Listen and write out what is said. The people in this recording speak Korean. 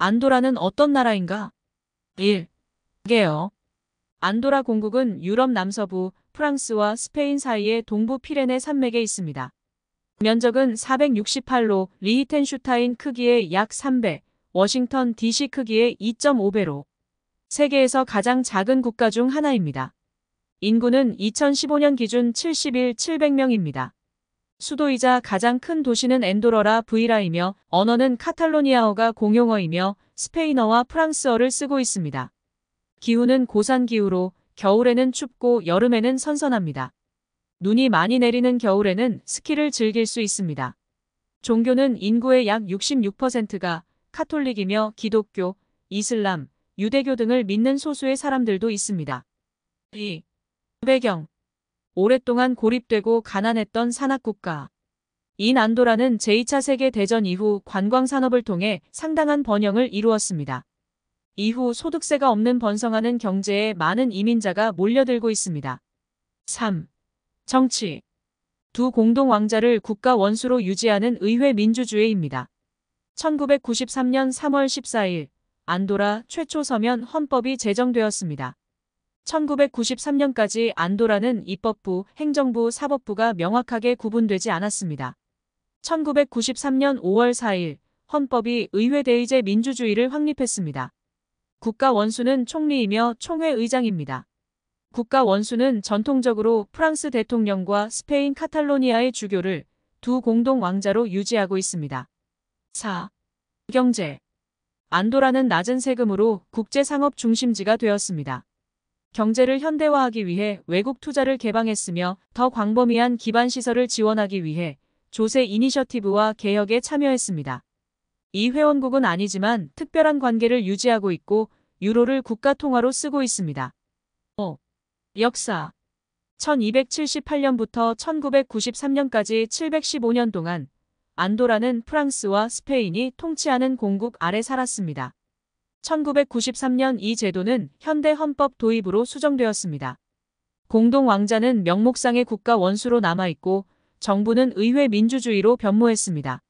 안도라는 어떤 나라인가? 1. 개요 안도라 공국은 유럽 남서부 프랑스와 스페인 사이의 동부 피레네 산맥에 있습니다. 면적은 468로 리히텐슈타인 크기의 약 3배, 워싱턴 DC 크기의 2.5배로 세계에서 가장 작은 국가 중 하나입니다. 인구는 2015년 기준 71,700명입니다. 수도이자 가장 큰 도시는 엔도러라 브이라이며 언어는 카탈로니아어가 공용어이며 스페인어와 프랑스어를 쓰고 있습니다. 기후는 고산기후로 겨울에는 춥고 여름에는 선선합니다. 눈이 많이 내리는 겨울에는 스키를 즐길 수 있습니다. 종교는 인구의 약 66%가 카톨릭이며 기독교, 이슬람, 유대교 등을 믿는 소수의 사람들도 있습니다. 이 배경 오랫동안 고립되고 가난했던 산악국가. 이 난도라는 제2차 세계대전 이후 관광산업을 통해 상당한 번영을 이루었습니다. 이후 소득세가 없는 번성하는 경제에 많은 이민자가 몰려들고 있습니다. 3. 정치 두 공동왕자를 국가 원수로 유지하는 의회 민주주의입니다. 1993년 3월 14일 안도라 최초 서면 헌법이 제정되었습니다. 1993년까지 안도라는 입법부, 행정부, 사법부가 명확하게 구분되지 않았습니다. 1993년 5월 4일 헌법이 의회 대의제 민주주의를 확립했습니다. 국가 원수는 총리이며 총회 의장입니다. 국가 원수는 전통적으로 프랑스 대통령과 스페인 카탈로니아의 주교를 두 공동 왕자로 유지하고 있습니다. 4. 경제 안도라는 낮은 세금으로 국제상업 중심지가 되었습니다. 경제를 현대화하기 위해 외국 투자를 개방했으며 더 광범위한 기반시설을 지원하기 위해 조세 이니셔티브와 개혁에 참여했습니다. 이 회원국은 아니지만 특별한 관계를 유지하고 있고 유로를 국가 통화로 쓰고 있습니다. 어, 역사 1278년부터 1993년까지 715년 동안 안도라는 프랑스와 스페인이 통치하는 공국 아래 살았습니다. 1993년 이 제도는 현대 헌법 도입으로 수정되었습니다. 공동 왕자는 명목상의 국가 원수로 남아있고 정부는 의회 민주주의로 변모했습니다.